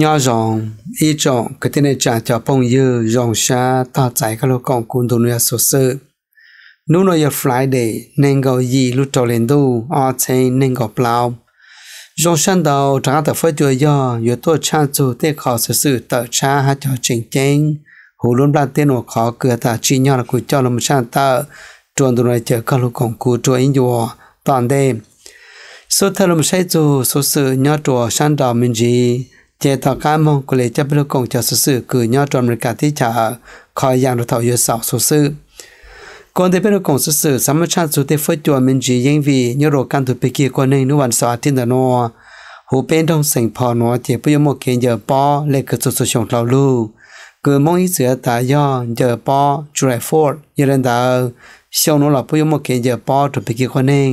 nhỏ rộng y trọng cái tên này trả cho phong dư rộng xa ta chạy cái lô con cuốn đồ nuôi sổ sự nụ nội yếp lại để nên gọi gì lúc trò lên đu ở trên nên gọi plau rộng sân đầu trả tờ phơi chùa do yếu tố cha chủ tế khó sự sự tờ cha hát cho trình chênh hủ luôn bàn tên của khó cửa tả chi nhỏ là cùi cho là một trang tờ chuồn đồ này chờ các lô con cú chùa in dùa toàn đêm số thơ lùm say dù số sự nhỏ chùa sân đầu mình gì จต่อการมองกุเลจะเป็นกงจะสื่อคือยอดจอมริกาที่จะคอยอย่างรถอยูสาวสื่อก่อนที่เป็นกองสื่อสามารถสุดที่ฟื้นจวนมินจียังวีนิโรกันถูกไปกี่คนในนวันสาทินดนัวหูเป็นต้องเสียงพอนัวเจ็บพยมกเขียนเยอป้อเลกสุดสุดชงเราลู่กคือมองอีเสือตาย่อเยอป้อจูไรฟอร์ดยันดาเชียงนัวหลับพยมกเขียนเยอป้อถูกไปกี่คนเอง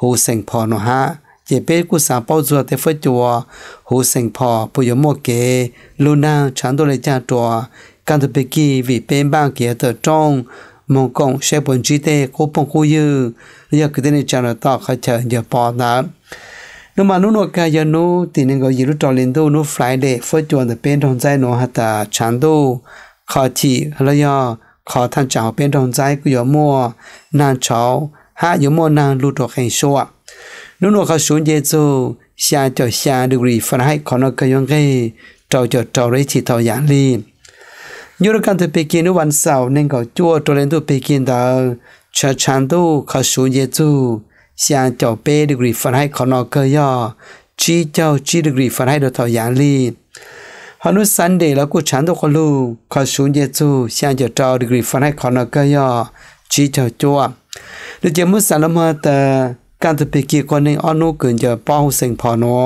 หูเสียงพอนัวฮะจเปกูสาเป้าจัวเตฟจัวหูเสงพอปุยโมเกลูนาฉันตัวเลยจ้าจัวกันตุเปกีวิเป็นบ้างเกียเตอจงมงกงเชบนจีเตกูปงกูยืเรียกคือในจันต่อเขาเจอเยปอนะนมานุนกายนูตีนึงก็ยิรุตอลินดูนูฟลายเดฟจวนตเป็นทองใจโนฮัตตาฉันดูขอที่ัลยอขอท่านเจ้าเป็นทองใจกุยมัวนานเฉาฮาอยูมัวนานรูตัวแข่งชัว nếu nó có xuống dễ dụ xa cho xa được gì phân hai khó nó cơ yong gây trâu cho trâu đấy chỉ thao giảng li như là cần từ Pekin đến sau nên có chua cho lên từ Kinh đó cho chăn tu có xuống dễ dụ xa cho bê được gì phân hai khó nó cơ yo chi cho chi được gì phân hai được thao giảng li họ nói sẵn để là cô chán tôi có lưu có xuống dễ dụ xa cho trâu được gì phân hai khó nó cơ yo chỉ cho chua được chưa muốn sẵn lắm tờ การจะไปกี่คนนึงอันนู้เกินจะป้องสิ่งพอนอ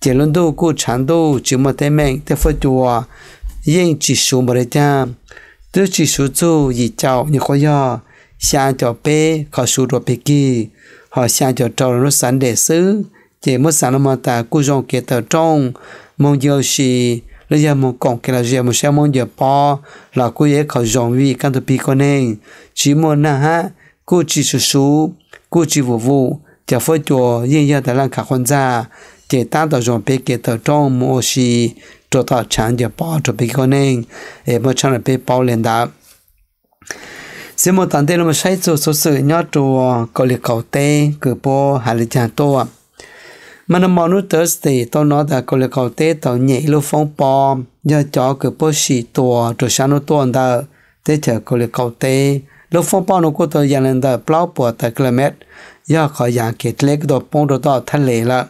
เจริญดูกูฉันดูจิมมาแต่แม่งแต่ฟัวจัวยิ่งจิสูบริจาตัวจิสูจูยีเจ้านี่เขาย่อชาจอเป้เขาสูดวไปกี่หอชาจอจอรสันเดซื้อเจมสันมาตากูจงเกตจงมองเยาชีแล้วยังมองกองเกลาเยมเชมองเยปอหลักกูเยเขาจงวีกันตัวปีคนเองชิมอนนะฮะกูจิสูสูกูจิวูวูจะฟื้นตัวเยี่ยแต่ละขาคนจ้าเจตาต่อจงไปเกตจงมูสีตัวต่อฉันจะป้อจะไปคนเองเอ๋มาฉันไปป้อเล่นดาสมมติตอนเดลมาใช้จุดสุดสื่อยอดตัวก็เลยเขาเต้คือโปหาลิจาตัวมันมอนุเตอร์สตีตัวน้อแต่ก็เลยเขาเต้ต่อเหญ่ลูกฟองปอมยอดจอคือโปสีตัวตัวฉันตัวนั่นเตเจอก็เลยเขาเต้ลูกฟองปอมนุก็ตัวยันนั่นเดอเปล่าปวดแต่กิโลเมตร要考研给来个到帮助到他来了。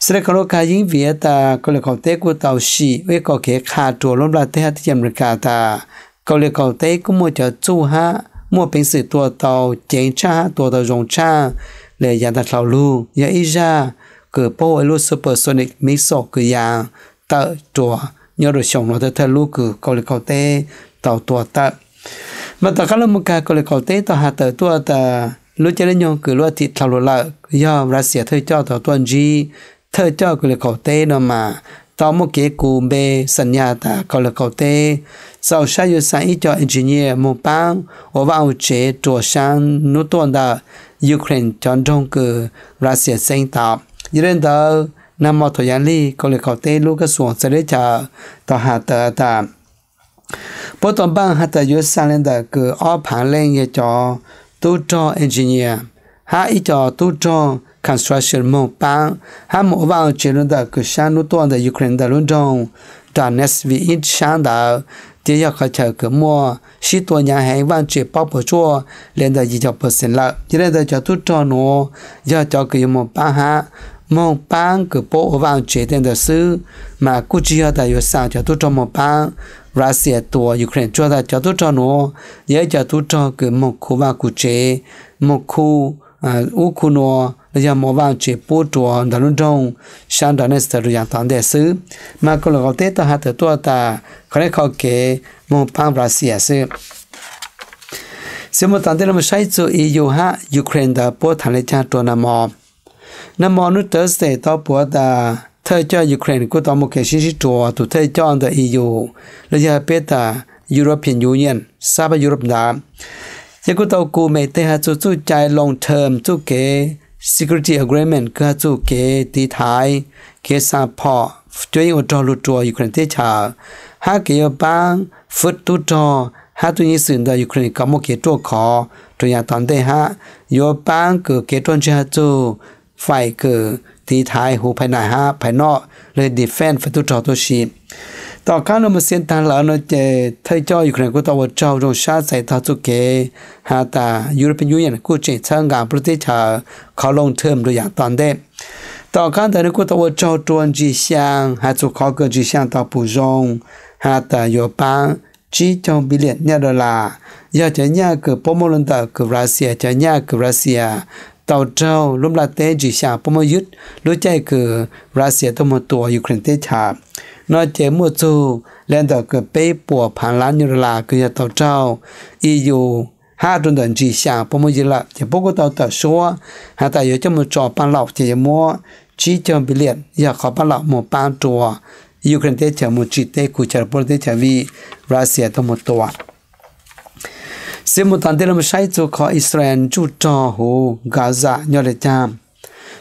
sẽ có lúc cái những việc ta có lẽ có tế của tàu sĩ với có cái khả trù lúc là tế hạt tiệm được cả ta có lẽ có tế cũng mua cho chú ha mua bình sự tua tàu chén cha tua tàu rồng cha để dàn đặt lầu lu giờ ý ra cửa bố ấy lu supersonic mỹ sọ cửa nhà tờ trùa nhớ được sống nó tới thời lu cửa có lẽ có tế tàu tua tờ mà tờ các lúc một cái có lẽ có tế tàu hạt tờ tua tờ lúc chơi nhung cứ lúc thì thảo luận là do Russia thời cho thảo tuần gì thời cho cứ là khẩu tê nó mà tao một cái cụ bê sân nhà ta có là khẩu tê sau sai yêu sai cho engineer một bang ở vào chế trò sang nút tuần đó Ukraine chọn trong cứ Russia sinh tạo như đến đó năm một thời gian đi có là khẩu tê lúc cái xuống sẽ để cho tao hạ tờ ta bố tuần bang hạ tờ yêu sang lên đó cứ ở phản lên cho tu cho engineer ha ít cho tu cho construction mong pa ha mo vào chuyện đó cứ sang nút to tại Ukraine đó luôn trong toàn nes vì ít sang đó tiếp theo khai thác cái mua sĩ tua nhà hàng văn chuyện bao bọc cho lên tới nhiều percent là chỉ là cho tu cho nó giờ cho cái mong pa ha mong pa cái bộ vào chuyện đến đó xứ mà cứ chỉ ở tại Ukraine cho tu cho mong pa รัสเซียตัวยูเครนจัวแต่จะตัวจอนูเยอะจะตัวจอคือมกคูบากูเจมกคูอูคูนัวเราจะมองว่าเจ็บปวดตัวดันรุ่งฉันดันเนสต์รู้อย่างตอนเดซื้อมาก็เลยเอาเตะต่อหาตัวตาเขาได้เขาเก๋มองพังรัสเซียซื้อซึ่งมันตอนที่เราใช้จูอียูฮะยูเครนเดอปวดทางเลชาตัวนามอนามอนุเตอร์สเตต่อปวดตา thay cho Ukraine của tổng một cái sĩ sĩ trò tụ thay cho anh EU là giờ biết ta European Union sao ba Europe đã giờ của tàu cụ mấy tên hạ chú chú chạy long term chú kế security agreement cơ chú kế tí thái kế support chơi ở trò lụt trò Ukraine thế chả kế cái bang phật tụ trò hai tụ như sự đó Ukraine có một cái trò khó trò nhà toàn thế ha Europe bang kế tròn chơi hạ chú ตีทายหูภายในฮะภายนอกเลยดีเฟนประตูจอตัวชีต่อการเรามาเสียนทางแล้วเนาะเจเธอจ้าอยู่ในกูตัวเจ้าโรงชาติใส่ทาสุเกฮาตายุโรปยุเยนกูเจเชิงการประเทศชาเขาลงเทิมตัวอย่างตอนเด้ต่อการแต่ในกูตัวเจ้าจวนจีเซียงฮาสุขอเกิดจีเซียงต่อปูจงฮาตาโยปังจีจงบิเลียนเนี่ยดอลลาร์ยาจะเนี่ยเกิดโปโมลันตาเกิดรัสเซียจะเนี่ยเกิดรัสเซียเต่าเจ้าล้มลาเตจีชาปมยุทธรู้ใจคือรัสเซียตมตัวยูเครนเตชานอเจมัจูแลนต่อเกิดเป้ปัวผ่านล้านยุรลาคือจะเต่าเจ้าอียูห้าจนเดินจีชาปมยุละจะพวกเต่าต่อชัวหาแต่อยู่จะมือจอปันเหล่าเจยมัวชีเจอมเปลียนอยากขอปันเหล่าหมู่ปานตัวยูเครนเตชามูจิเตกูเจอปนเตชาวีรัสเซียตมตัว sẽ một thằng tên là một sai cho khó Israel chú cho hồ Gaza dạ nhỏ để chạm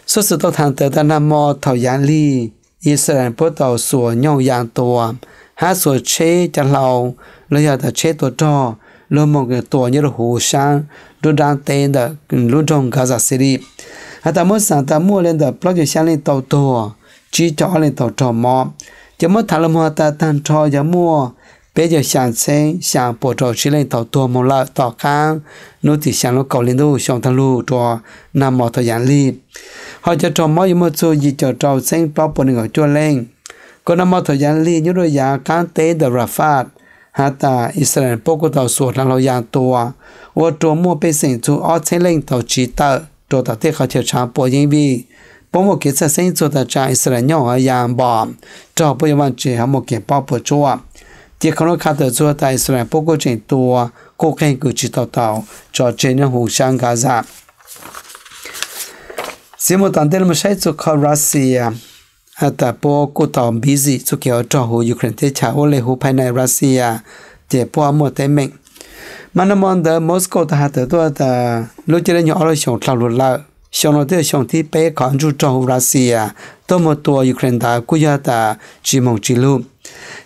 số sự tàu thằng tờ ta nam mò thảo gián ly Israel bắt tàu sủa nhau yàng tùa há sủa chế cho lâu, lấy giờ chế tùa cho, luôn một cái tùa như là hồ sang luôn đang tên là luôn trong gạo dạ Syria ta mới sáng ta mua lên bắt plug sang lên tàu tùa chỉ cho lên tàu cho mò chỉ mất thằng là mò ta tan cho giờ mua bây giờ sáng xe sáng bộ trò chỉ lên tàu tua một lợ tàu khang nô thì sáng nó cầu lên đâu xong thằng lù trò nằm mỏ tàu giản li họ cho trò mỗi một số gì cho trò xanh bao bộ người cho lên còn nằm mỏ tàu giản li như đôi giá cán tế đờ ra phát hạ ta Israel bố của tàu sụt là lâu giàn tua và trò mua bê sinh chú ở xe lên tàu chỉ tờ trò tàu tiết khó chịu sáng bộ nhân vi bố một kiến sẽ sinh chú tàu trang Israel nhỏ ở giàn bòm trò bố yếu văn chỉ hạ một kiến bao bộ chua chỉ có nó khát được tại Israel bố cô chuyện tua cô khen cử chỉ tàu tàu cho trên nó hồ sang Gaza xin một tàn tên mà sẽ cho khá Russia à ta bố cô tàu bí dị cho kiểu cho hồ Ukraine thế trả ô lệ hồ phải này Russia để bố một tên mình mà nó mong đỡ Moscow ta hạt tua ta lúc chơi nhỏ rồi sống thảo luận lại xong rồi tới xong thì bé còn chú cho Russia tôi một tua Ukraine ta cũng giờ ta chỉ mong chỉ luôn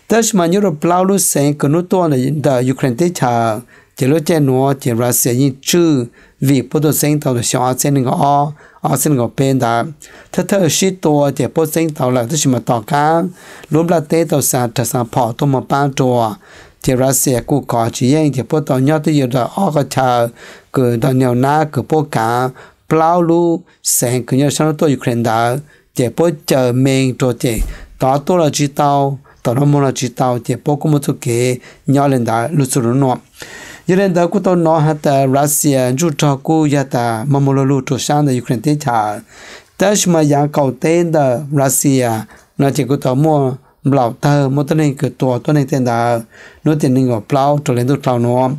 Tash mà nhớ rồi plau lúc sáng cứ nút tuần là the Ukraine tới chờ chỉ lúc chơi nó chỉ ra sẽ như chữ vì bộ đồ sáng tàu là sao xem nó o o xem nó bên đó thơ thơ sĩ tua chỉ bộ sáng tàu là tash mà tàu cá lúc là tới tàu sa thật sa bỏ tôi mà ba trò chỉ ra sẽ cụ có chỉ riêng chỉ bộ tàu nhớ tới giờ là o có chờ cứ tàu nhau na cứ bộ cá plau lúc sáng cứ nhớ sao tôi Ukraine đó chỉ bộ chờ mình trò chỉ đó tôi là chỉ tàu tao nó muốn là chỉ tao chỉ bố cũng muốn cho kế nhỏ lên đã lúc xưa nó giờ lên đó cũng tao nó hết ta Russia chú cho cô giờ ta mà mua lô cho sang là Ukraine thế chả tới mà giờ cầu tên đó Russia nó chỉ có tao mua bảo thơ một tên cái cứ tua tên này tên đó nó tiền này gọi plau trở lên tụt plau nó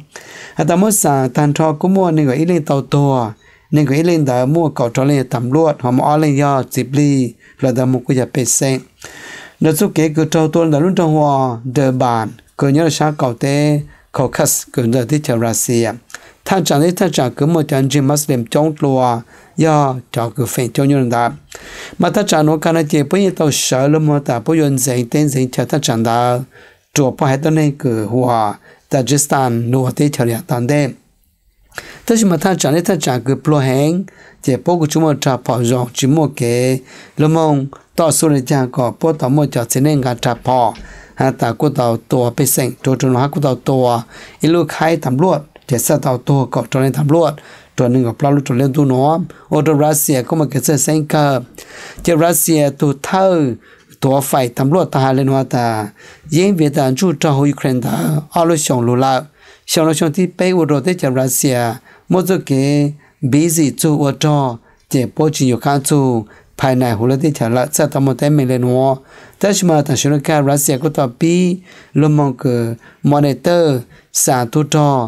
hết ta mua sang tan cho cũng mua những gọi ít lên tàu tua nên cái lên đó mua cầu trở lên tầm luốt họ mua lên do dịp ly là đó mua cái giờ bê xe nó chú kế cứ trâu tuôn là luôn trong hoa, đờ bàn cứ nhớ là sáng cầu tế khẩu khắc cứ đờ tí chờ ra xìa thang chẳng đấy thang chẳng cứ một chẳng chỉ muslim chống lùa do cho cứ phèn cho nhân đã mà thang chẳng nó cái này chỉ bây giờ tao sợ lắm mà ta bây giờ dành tên dành chờ thang chẳng chỗ chùa phải tới này cứ hòa Tajikistan nô tế chờ là tan đêm thế nhưng mà ta chẳng nên ta chẳng cứ lo hẹn chỉ bố của chúng mà trả bỏ rộng chỉ một cái lâm mông tỏ số này chẳng có bố tỏ một chọn sẽ nên cả trả bỏ ha ta cô tàu tua bị sẹn cho chúng nó cô tàu tua ít lúc khai thầm luận chỉ sao tàu tua có cho nên thầm luận cho nên gặp lao lúc cho lên tu nó ô tô Russia có một cái sự sẹn cơ chỉ Russia tu thơ tua phải thầm luận ta lên hoa ta diễn Việt Nam chú cho Ukraine ta alo xong lula xong nó xong thì bây giờ tới chỉ Russia မို့စကေဘေးစီချူဝတော့ကျေပေါ်ချီယကန်ချူဖိုင်နိုင်ဟိုလတဲ့ချာလာစတမတဲမီလန်ဝတချမတရှင်ကရစီကိုတော့ပီလမန်ကမနီတာစာတူတော့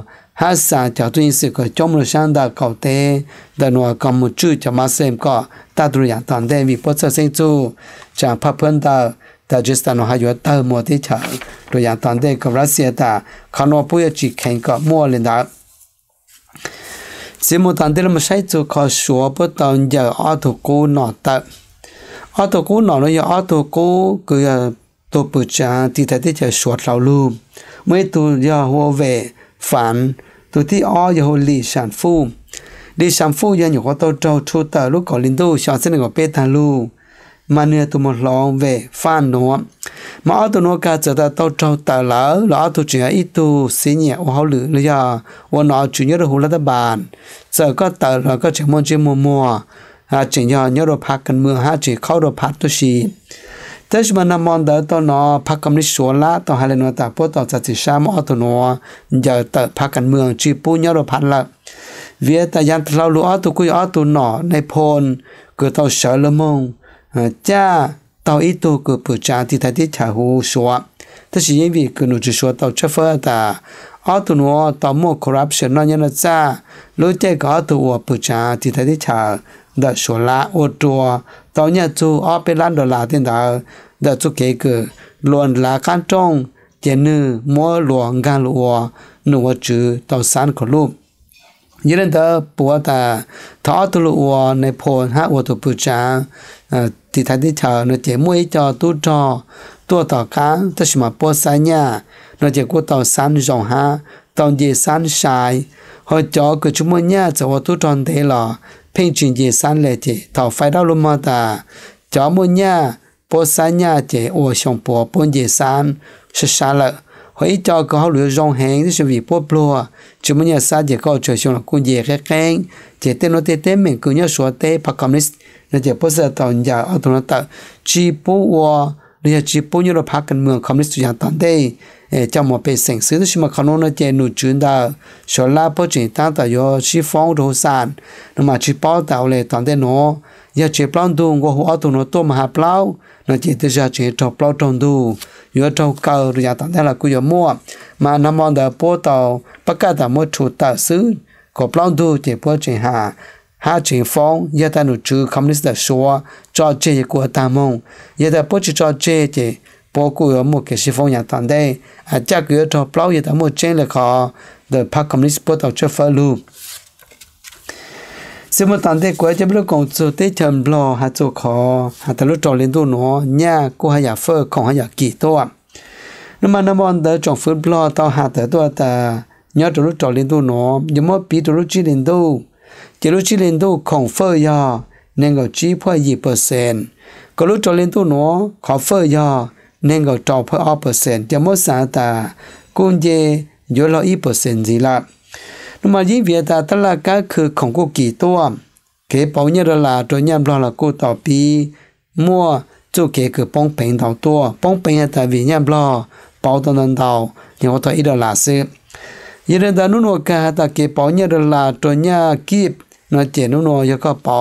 ဟာစာချာတွင်းစကကြုံလရှန်ဒါကောက်တဲ့ဒနောကမချူချမဆမ်ကတဒရယတန်တဲ့ဝီပတ်ဆစင်ချူချာဖပန်တာတာဂျစ္စတန်ဟာယောတာမောတိချာတို့ရတန်တဲ့ကရစီတာခနောပွေချီခိုင်ကမောလင်ဒါ chỉ một tàn thế là một sai chỗ khó sửa bất tàu giờ ở thủ cô nọ tận ở thủ cô nọ nó giờ ở thủ cô cứ giờ tôi bự cha thì thấy thế chờ sửa lâu luôn mấy tôi giờ hồ về phản tôi thì ở giờ hồ lì sản phu đi sản phu giờ nhiều có tàu trâu chu tờ lúc có linh tu sản sinh có bê thà lu mà nữa tôi một lo về phản nọ mà ở tụi nó cả giờ ta tao trâu ta lỡ là ở tụi chuyện ít tu xí nhẹ ô hậu lử nữa giờ ô nó chủ nhớ được hồ lá bàn giờ có ta là có chuyện môn chơi mùa mua, à chỉ nhờ nhớ được phát cần mưa ha chỉ khâu được phát tu xì thế mà nằm mòn đó tao nó phát cầm đi xuống lá tao hai lần nó ta bố tao chặt chỉ xa mà ở tụi nó giờ ta phát cần mưa chỉ bố nhớ được phát là vì ta dàn tao lúa tụi cùi ở tụi nó này phồn cứ tao sợ lắm mông ờ, cha 到一度个不长的他的茶壶说，这是因为个侬只说到这份的，阿杜侬到莫 corruption 那样的在，罗在搞到我不长的他的茶的说啦，我多到伢做阿贝兰的拉丁的的做给个乱拉干中，点呢莫乱干罗，侬我只到三个路。như đến đó bùa ta thọ tu lụ ua này phồn hạ ua tu bù cha ờ, thì thấy đi chờ nó chỉ mỗi cho tu cho tu tỏ cá tất cả mà bùa sai nha nó chỉ có tàu san rồng ha tàu gì san sai họ cho cứ chúng mình nha cho ua tu tròn thế là phim chuyện gì san lệ chỉ thọ phải đâu luôn mà ta cho mình nha bùa sai nha chỉ ua xong bùa bùa gì san sẽ sai lợi hoi cho có lựa rong hàng thì sự bị bố bố chứ mình nhà sa chỉ có chơi xong là cũng dễ cái kén chế tên nó tế tế mình cứ nhớ số tên pa communist nó chỉ bố sẽ tạo nhà ở tụi nó tạo chỉ bố wo nó chỉ chỉ bố nhớ là pa cần mường communist nhà tận đây trong một bên sinh sự thì mà khán nó chế nụ chuyên đa số là bố chỉ ta tạo yo chỉ phong đồ sản nó mà chỉ bao tạo lại tận đây nó giờ chế plan đường của họ tụi nó tôm hà plau nó chế tự ra chế trọc plau trong đường yo trâu cầu rồi tặng thế là cứ yo mua mà nó mong đợi bố tàu bắt cả tàu mua chủ tàu xứ của plong du chỉ bố chỉ hà hà chỉ phong giờ ta nụ chữ communist là số cho chế của ta mong giờ ta bố chỉ cho chế chỉ bố cứ yo mua cái sĩ phong nhà tặng đây à chắc cứ yo trâu plong giờ ta mua chế là khó the park communist bố tàu chơi phơi luôn sư mô tàn thế quá chấm lúc còn chỗ tế chầm lo hạ số khó hạ tà lúc trò lên đô nó nha cô hạ giả phơ còn hạ giả kỳ tô ạ nó mà nó mòn tớ trọng phước lò tao hạ tớ tòa ta nhớ tớ lúc trò lên đô nó nhưng mà bị tớ lúc chi lên đô chỉ lúc chi lên đô còn phơ ya nên gọi chỉ phơ dì bờ sen có lúc trò lên đô nó khó phơ ya nên gọi trò phơ ọ bờ sen chấm mô xa ta cũng dê dối lo y bờ gì lạc nhưng mà những việc ta tức là cái คือของกูกี่ตัวเก็บเอาเนี่ยละตัวเนี่ยเราละกูต่อปีมั่วจู่เก็คือป้องเป็นต่อตัวป้องเป็นแต่วิญญาณเราเป่าตัวนั้นต่อเนี่ยว่าตัวอีดละสิยังเดินนู่นว่ากันแต่เก็บเอาเนี่ยละตัวเนี่ยกีบนั่นเจนู่นว่ายังก็เป่า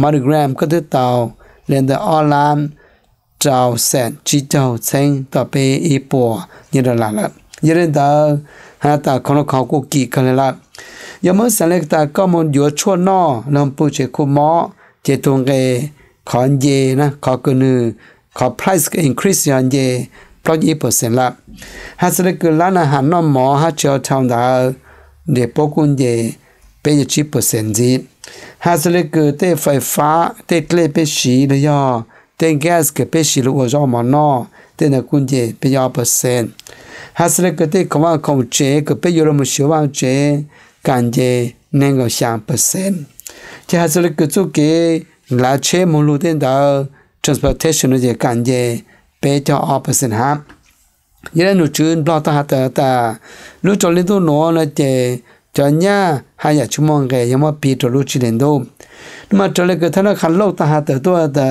มาร์กรมก็ติดต่อเรียนแต่ออนไลน์เจ้าแสนจีเจ้าเซ็งต่อไปอีปัวเนี่ยละละยังเดินฮาตาคนเขากูกีกันเละยามื่อสังเกตาก็มันอยู่ชั่วนอนำปูเชคุมอเจตุงเกขอนเยนะขอกนือขอไพรส์อินคริสยันเยเพราะยี่เปอร์เซ็นต์ละฮาสเลกือล้านอาหารนอหมอฮาเชียทาวดาเดปกุนเยเป็นยี่สิบเปอร์เซ็นต์จีฮาสเลกือเตไฟฟ้าเตเคลเปชีเลยอเตแก๊สเกเปชีลูกอ้อมอนอเตนกุนเยเป็นยี่เปอร์เซ็นต์ hasle kete kawa kong che ke pe yoro mo shiwa che kan je neng go xiang pa sen che hasle ke zu ke la che mo lu den da transportation je kan je pe cho a pa sen ha yela nu chun bla ta ta ta lu cho le do no na cho nya ha ya chu mong ge ya ma pi to lu chi den do ma cho le ke thana khan lo ta ha ta to da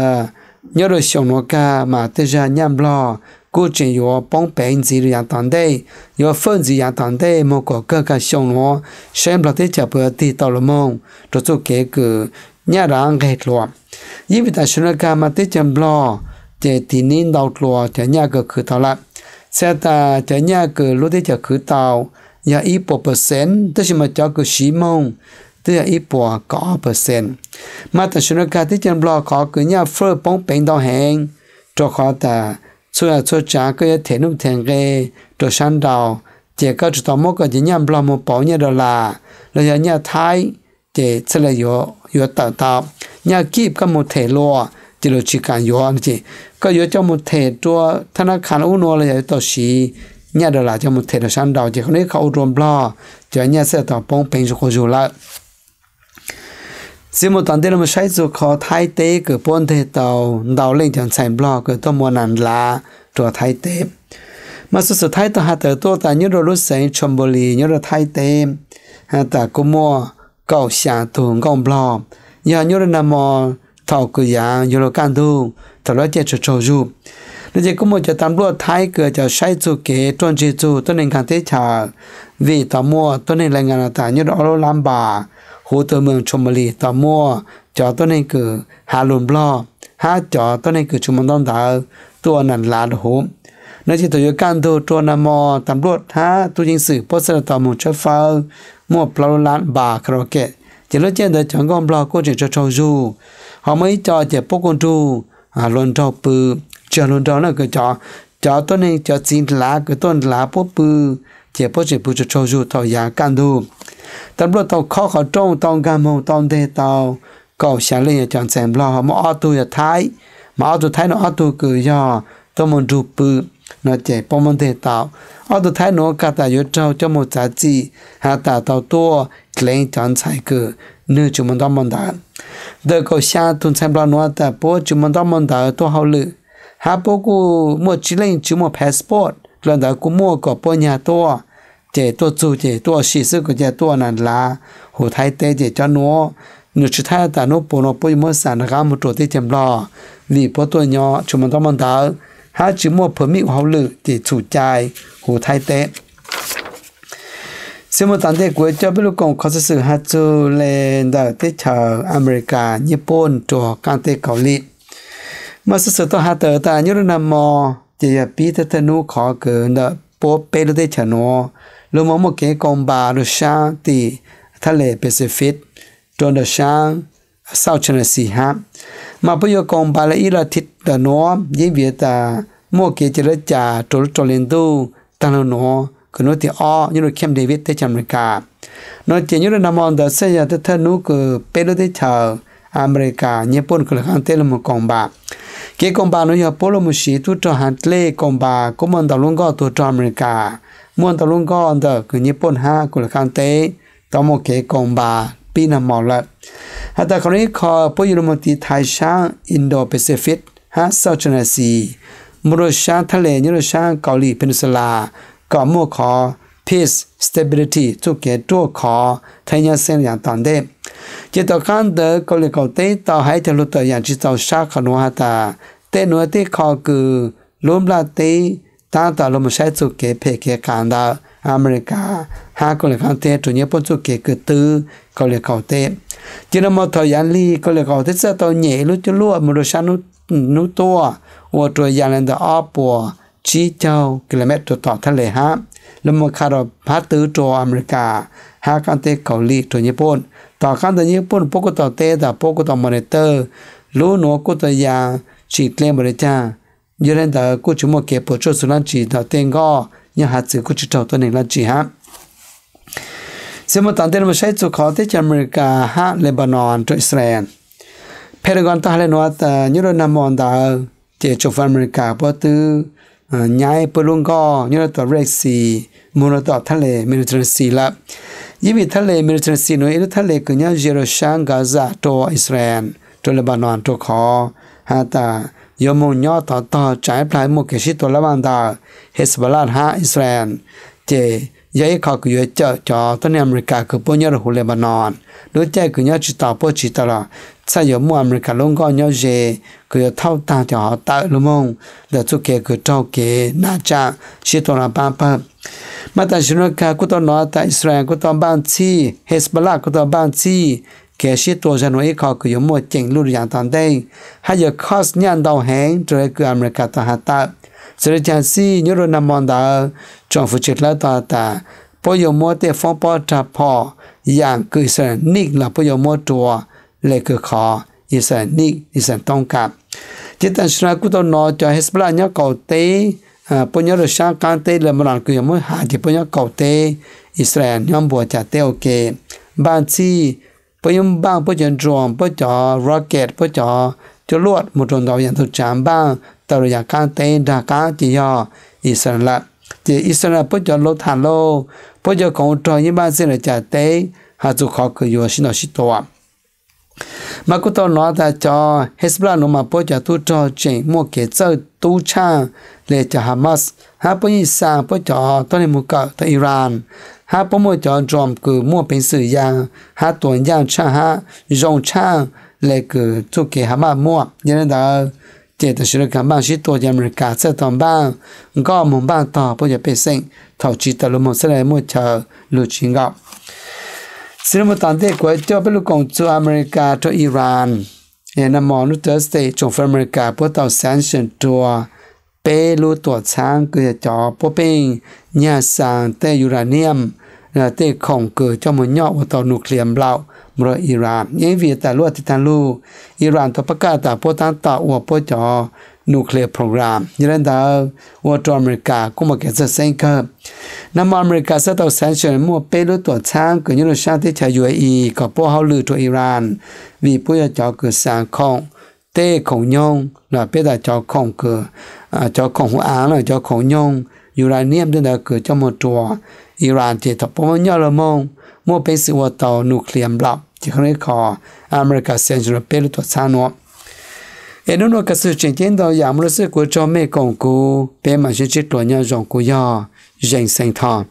rồi xong nó cả mà tới ra nhầm lo 过程要帮病子养团队，要分子养团队，莫搞各个想我，先不得就不要提到了梦，这做结果，伢人给了，因为但是那干嘛得讲了，这第年到了，这伢个去到了，现在这伢个路得就去到，也一百 percent，但是嘛叫个希望。tức là ít bỏ có percent mà xem thì ta chúng ta cái cái nhà chân blog có cứ nhà phơi bóng bánh đau hẹn cho khó ta cái cái là, đào thể thể có cho 所以做这个也填入填个，做山道，这个知道某个人家不那么保你的啦，那人家太，这这里有有得到，人家给个没太多，这就去干药去，个药叫没太多，他那看了乌诺了也到时。nhà đó là cho một thể là sáng đầu chỉ không lấy khâu trộm lo cho nhà sẽ tao bóng bình sự khổ dù chỉ một toàn tiên là một sai dù khó thay tế cử bốn thế tàu đầu lên chẳng sành bò cử tôi mua nàn lá trò thay tế mà số số thay tàu hạ tờ tôi ta nhớ rồi lúc sáng chồng bồ lì nhớ rồi thay tế hạ tờ cô mua cầu xả thùng gom bò nhớ nhớ rồi nằm thảo cửa giá nhớ rồi can thu thảo đó chạy trò trò dù nên chỉ có một chỗ tạm lúa thái cửa cho sai chủ kế tuần chỉ chủ tôi nên khẳng thế trả vì tàu mua tôi nên là ngàn tả như đó lô làm bà หูตัวเมืองชมบุรีต่อมั่วจอตัวนี้คือฮาลุนบล้อฮาจอตัวนี้คือชุมต้นดาวตัวนันลาดหูนนคตอัวยการัวตัวนมอตำรวจฮาตัวยิงสื่อพสต์ต่อมุชฟาหมวปลาล้านบาคาราอเกะจะเลืเจนเดจังกอมบลอก็จึงจะชอจู หอมไม่จอเจ็บปกคนดูฮาลุนทอปือ เจอลุนทอนั่นคือจอจอตัวนี้จอจีนลาคือต้นลาปุ๊บปือ chỉ bố chỉ bố cho dù tàu giá can đủ tập lúc tàu khó khó trông tàu gan mông tàu đê tàu cầu sáng lên chọn xem lo họ mà ở tu ở thái mà ở tu thái nó ở tu cứ do tôi muốn chụp bự nó chỉ bom mông đê tàu ở tu thái nó cả ta yếu trâu cho một giá trị hạ ta tàu tua lên chọn sai cứ nữ chúng mình đó mong đợi đời cầu sáng tuần xem lo nó ta bố chúng mình đó mong đợi tôi hậu lự hạ bố cô mua chỉ lên chỉ mua passport lần đầu cũng mua có bao nhà to chế to chủ chế to sĩ sư của chế to là là hồ thái tế chế cho nó nếu chúng ta ta nó bỏ nó bôi mất sản ra một chỗ thì chậm lo vì bỏ tôi nhỏ chúng mình tao mình thở há chỉ mua phẩm mỹ hậu lự, để chủ trai hồ thái tế xin một tán thế của cho biết lúc còn có sự hạt chú lên đời tết chờ America, Nhật Bản, chỗ càng tết cầu lị mà sự sự tôi hạt tờ ta nhớ là nằm mò chỉ là biết thế thế nó khó cỡ là bố bé nó thế chả nó lúc mà một cái con bà nó sang thì thà lệ Pacific rồi nó sang sau chân là xì ha mà bây giờ việc là à, mua cái chỉ là trộn trộn lên tu tăng lên nó cứ nói thì o như là David thế chả mình như là nằm on đó xây ra thế thế nó cứ bé nó thế chả America nhật cái công bà nó giờ bố lô một xí tu cho hạt lê công bà có muốn tàu luôn có tu cho cả, muốn tàu luôn có ở cứ như bốn ha của là khang tế tao một cái công bà pin nằm mỏ lợn hạt ta còn có khó bố yêu một tí thái sang Indo Pacific ha sao cho là gì một đôi sang thale như đôi sang Cầu Lì Peninsula có mua khó peace stability cho cái chỗ khó thay nhau xem dạng toàn đêm chỉ tàu khăn đỡ có lẽ cầu tế tàu hãy theo lúc tàu dạng chỉ tàu sát khả nô hà ta tế nô tế khó cử lùm là tế tàu tàu lùm sẽ chụp kế phê kế cản đạo America ha có lẽ khăn tế chủ nhé bốn chụp kế cử tư có lẽ cầu tế chỉ là một thời gian ly có lẽ cầu tế sẽ tàu nhẹ lúc cho lúa một đồ sáng nút nút tua và rồi dạng lên tàu áp bùa chỉ châu km tỏ thắt lệ ha lâm một khả đồ hát tứ trò America ha can tế cầu lị trò nhé bốn ta khăn ta như bốn bố ta tê ta ta mà tơ lú nó cô chỉ lên mà cha giờ nên ta cô chúng một kẹp bộ chỗ số lan chỉ ta tên gõ nhà chữ cô chỉ trâu tôi nên lan chỉ ha xem một tảng tên mà xây chỗ khó tới cho America Lebanon Israel Pentagon ta hay nói như là nằm on ta chỉ chụp America bộ tư ờ, nhái bộ luôn gõ như là tàu Red Sea là tàu thale Mediterranean Sea là yimi thale military sino ir thale kunya jero shang gaza to israel to lebanon to kho ha ta yomo nyo ta ta chai plai mo ke shi to laban da hezbollah ha israel te yai kha ku ye cha cha to america ku po nyar hu lebanon lo cha kunya chi ta po chi ta la yo mo america long ko nyo ku yo thau ta ta ta lu mong da chu ke ku to ke na cha shi to na pa มาตาชินกากุตอนอตาอิสราเอลกุตอนบ้านชีเฮสบลากุตอนบ้านชีแกชีตัวจันวิคอกุยมัวเจ๋งรุ่นอย่างตอนเด้งให้ยคอสยันดาวแหงจะเกืออเมริกาตาหาตาสริจันซียุโรนามอนดาจงฟุจิตแล้วตาตาปยมัวเตฟองปอจับพออย่างคือสนิกหลับปยมัวตัวเลยคือคออิสนิกอิสต้องกับจิตันชนะกุตอนอจอเฮสบลาเนาะเกาเต à bây giờ sang can tê là một lần cứ mỗi hạ thì bây giờ cầu tê Israel nhóm bùa trả tê ok ban chi bây giờ ban bây giờ drone bây giờ rocket bây giờ cho luật một trong đầu dạng thực chạm ban tàu dạng can tê đa cá chỉ do Israel là chỉ Israel bây giờ lô thàn lô bây giờ còn trời như ban xin là trả tê hạ dù khó cứ yêu xin nó xin tòa mà cô tôi nói ta cho Hezbollah nó mà bây giờ tôi cho chuyện mua cái cho tu cha để cho Hamas ha bây giờ sang bây cho tôi nên mua cả tại Iran ha bây mua cho dòm cứ mua bình sử giang ha tuần giang cha ha dòng cha để cứ cho cái Hamas mua như thế nào, chỉ là sự cảm bằng sĩ tôi giam được cả sẽ tham bang có một bang tỏ bây giờ bị sinh thầu chỉ tờ lúc một sẽ lại mua chờ lựa chuyện gạo ซิงมุตันเตกวยเจ้าเป็นลูกของจูอเมริกาตัวอิหร่านเอ็นมองนุเตอร์สเตจงฟอเมริกาพวกต่อแซนเชนตัว เปรูตัวช้างเกลือจอพวกเป็นื้อสางเตยูราเนียมเตของเกิดเจ้ามันย่อว่าต่อนิวเคลียมเรล่ามรอิหร่านยังเวีแต่ลวดทิทานลู อิหร่านตัวประกาศแต่พวกตั้งต่ออวบพวกจอ nuclear program như nhân đó của Trung America cũng mà cái sẽ cơ năm America sẽ tạo sản xuất mua bê lúa tổ trang của những nước sang thế chạy UAE có bộ hậu lự cho Iran vì bây giờ cho cửa sản không tê khổng nhông là bây giờ cho khổng cửa à, cho khổng án là cho khổng nhông uranium đến là cửa cho một chùa Iran thì tập bộ nhau là mong mua bê sự tàu nuclear lọc chỉ không có America sẽ rồi bê lúa tổ trang nữa ê nó nó cái sự chuyện tiền đó giảm nó sự của cho mẹ con cụ bé mà sẽ chết tuổi nhau dòng của nhau dành sinh thọ